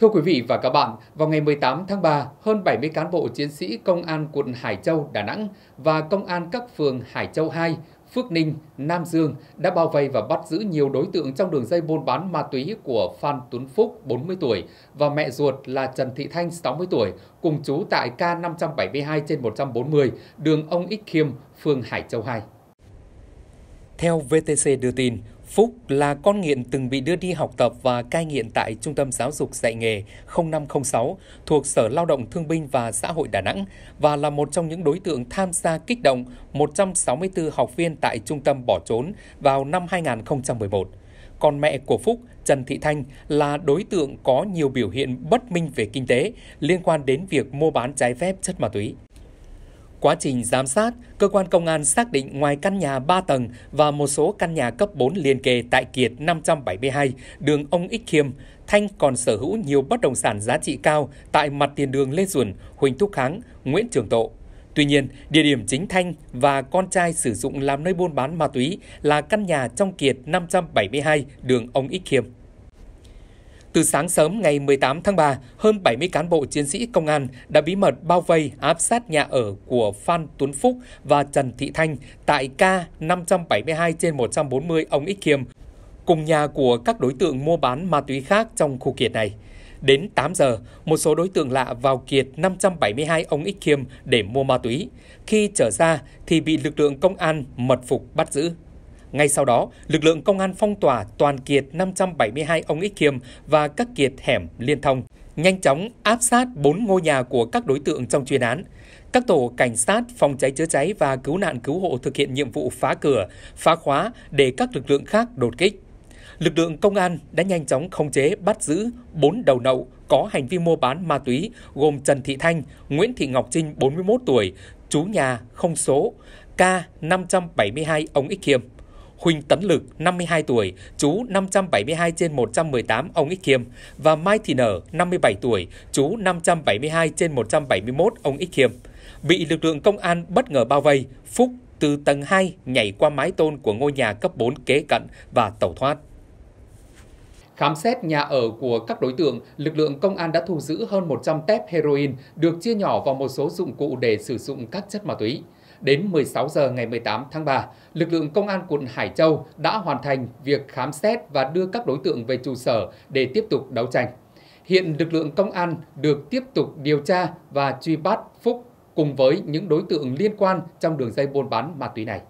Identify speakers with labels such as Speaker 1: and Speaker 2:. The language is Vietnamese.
Speaker 1: Thưa quý vị và các bạn, vào ngày 18 tháng 3, hơn 70 cán bộ chiến sĩ Công an quận Hải Châu, Đà Nẵng và Công an các phường Hải Châu 2, Phước Ninh, Nam Dương đã bao vây và bắt giữ nhiều đối tượng trong đường dây buôn bán ma túy của Phan Tuấn Phúc, 40 tuổi, và mẹ ruột là Trần Thị Thanh, 60 tuổi, cùng chú tại K572 trên 140, đường Ông Ích Khiêm, phường Hải Châu 2. Theo VTC đưa tin, Phúc là con nghiện từng bị đưa đi học tập và cai nghiện tại Trung tâm Giáo dục Dạy nghề 0506 thuộc Sở Lao động Thương binh và Xã hội Đà Nẵng và là một trong những đối tượng tham gia kích động 164 học viên tại trung tâm bỏ trốn vào năm 2011. Còn mẹ của Phúc, Trần Thị Thanh, là đối tượng có nhiều biểu hiện bất minh về kinh tế liên quan đến việc mua bán trái phép chất ma túy. Quá trình giám sát, cơ quan công an xác định ngoài căn nhà 3 tầng và một số căn nhà cấp 4 liền kề tại Kiệt 572, đường ông Ích Khiêm, Thanh còn sở hữu nhiều bất động sản giá trị cao tại mặt tiền đường Lê Duẩn, Huỳnh Thúc Kháng, Nguyễn Trường Tộ. Tuy nhiên, địa điểm chính Thanh và con trai sử dụng làm nơi buôn bán ma túy là căn nhà trong Kiệt 572, đường ông Ích Khiêm. Từ sáng sớm ngày 18 tháng 3, hơn 70 cán bộ chiến sĩ công an đã bí mật bao vây áp sát nhà ở của Phan Tuấn Phúc và Trần Thị Thanh tại K572 trên 140 ông Ích Kiêm, cùng nhà của các đối tượng mua bán ma túy khác trong khu kiệt này. Đến 8 giờ, một số đối tượng lạ vào kiệt 572 ông Ích Kiêm để mua ma túy. Khi trở ra thì bị lực lượng công an mật phục bắt giữ. Ngay sau đó, lực lượng công an phong tỏa toàn kiệt 572 ông Ích Kiêm và các kiệt hẻm liên thông, nhanh chóng áp sát 4 ngôi nhà của các đối tượng trong chuyên án. Các tổ cảnh sát, phòng cháy chữa cháy và cứu nạn cứu hộ thực hiện nhiệm vụ phá cửa, phá khóa để các lực lượng khác đột kích. Lực lượng công an đã nhanh chóng khống chế bắt giữ 4 đầu nậu có hành vi mua bán ma túy gồm Trần Thị Thanh, Nguyễn Thị Ngọc Trinh 41 tuổi, chú nhà không số, K572 ông Ích Kiêm. Huỳnh Tấn Lực, 52 tuổi, chú 572 trên 118 ông Ích Khiêm và Mai Thị Nở, 57 tuổi, chú 572 trên 171 ông Ích Khiêm. Bị lực lượng công an bất ngờ bao vây, Phúc từ tầng 2 nhảy qua mái tôn của ngôi nhà cấp 4 kế cận và tẩu thoát. Khám xét nhà ở của các đối tượng, lực lượng công an đã thu giữ hơn 100 tép heroin được chia nhỏ vào một số dụng cụ để sử dụng các chất ma túy. Đến 16 giờ ngày 18 tháng 3, lực lượng công an quận Hải Châu đã hoàn thành việc khám xét và đưa các đối tượng về trụ sở để tiếp tục đấu tranh. Hiện lực lượng công an được tiếp tục điều tra và truy bắt Phúc cùng với những đối tượng liên quan trong đường dây buôn bán ma túy này.